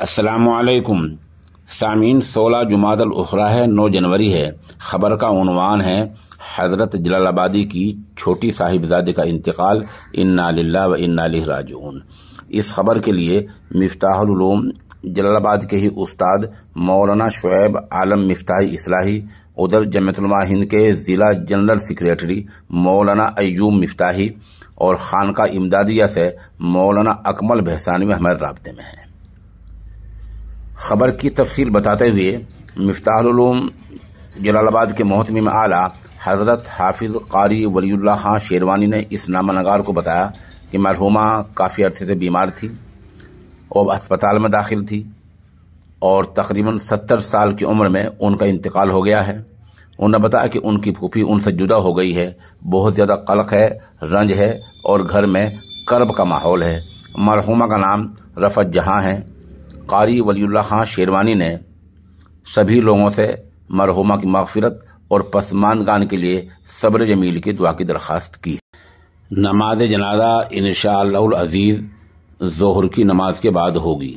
असलकुम सामीन सोलह जुमातल उखरा है नौ जनवरी है खबर का उनवान है हज़रत जलालाबादी की छोटी साहिबजादे का इंतकाल इन्ना व इन्ना राजून इस खबर के लिए मफ्ताहलूम जलालाबाद के ही उस्ताद मौलाना शुएब आलम मफ्ताही इसलाही उधर जमतलमा हिंद के ज़िला जनरल सेक्रेटरी मौलाना अयूब मफ्ताही और खानका इमदादिया से मौलाना अकमल बहसानी में हमारे रबते में हैं खबर की तफसील बताते हुए मफ्ताहलूम जलालाबाद के महतमी में आला हज़रत हाफिज़ कारी वलील्ला खां शेरवानी ने इस नामा नगार को बताया कि मरहुमा काफ़ी अरसे से बीमार थी और अस्पताल में दाखिल थी और तकरीबन सत्तर साल की उम्र में उनका इंतकाल हो गया है उन्होंने बताया कि उनकी फूफी उनसे जुदा हो गई है बहुत ज़्यादा कलक है रंज है और घर में कर्ब का माहौल है मरहुमा का नाम रफत जहाँ है कारी वलील्ला खां शेरवानी ने सभी लोगों से मरहुमा की मगफरत और पसमानदान के लिए सब्र जमील की दुआ की दरख्वास्त की नमाज जनाजा इन अज़ीज़ जहर की नमाज के बाद होगी